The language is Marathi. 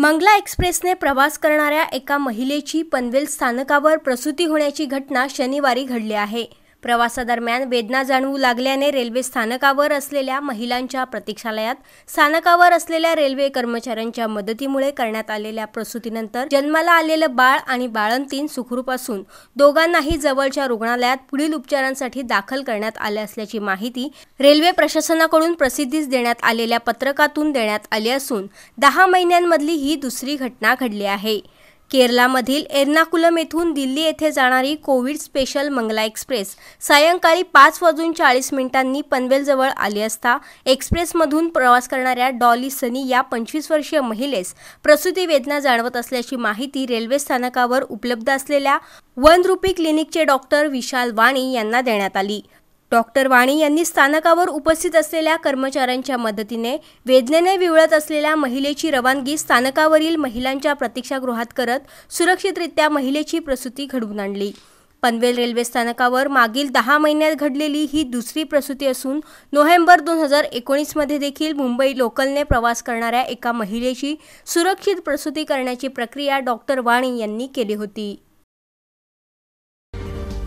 मंगला एक्सप्रेसने प्रवास करणाऱ्या एका महिलेची पनवेल स्थानकावर प्रसूती होण्याची घटना शनिवारी घडली आहे प्रवासादरम्यान वेदना जाणवू लागल्याने रेल्वे स्थानकावर असलेल्या महिलांच्या प्रतीक्षालयात स्थानकावर असलेल्या रेल्वे कर्मचाऱ्यांच्या मदतीमुळे करण्यात आलेल्या प्रसूतीनंतर जन्माला आलेलं बाळ आणि बाळंतीन सुखरूप असून दोघांनाही जवळच्या रुग्णालयात पुढील उपचारांसाठी दाखल करण्यात आले असल्याची माहिती रेल्वे प्रशासनाकडून प्रसिद्धीस देण्यात आलेल्या पत्रकातून देण्यात आली असून दहा महिन्यांमधली ही दुसरी घटना घडली आहे केरलामधील एर्नाकुलम येथून दिल्ली येथे जाणारी कोविड स्पेशल मंगला एक्सप्रेस सायंकाळी पाच वाजून चाळीस मिनिटांनी पनवेलजवळ आली असता एक्सप्रेसमधून प्रवास करणाऱ्या डॉली सनी या पंचवीस वर्षीय महिलेस प्रसूती वेदना जाणवत असल्याची माहिती रेल्वे स्थानकावर उपलब्ध असलेल्या वन रुपी क्लिनिकचे डॉक्टर विशाल वाणी यांना देण्यात आली डॉक्टर वाणी यांनी स्थानकावर उपस्थित असलेल्या कर्मचाऱ्यांच्या मदतीने वेदनेने विवळत असलेल्या महिलेची रवानगी स्थानकावरील महिलांच्या प्रतीक्षागृहात करत सुरक्षितरित्या महिलेची प्रसूती घडवून आणली पनवेल रेल्वे स्थानकावर मागील दहा महिन्यात घडलेली ही दुसरी प्रसूती असून नोव्हेंबर दोन हजार एकोणीसमध्ये देखील मुंबई लोकलने प्रवास करणाऱ्या एका महिलेची सुरक्षित प्रसूती करण्याची प्रक्रिया डॉक्टर वाणी यांनी केली होती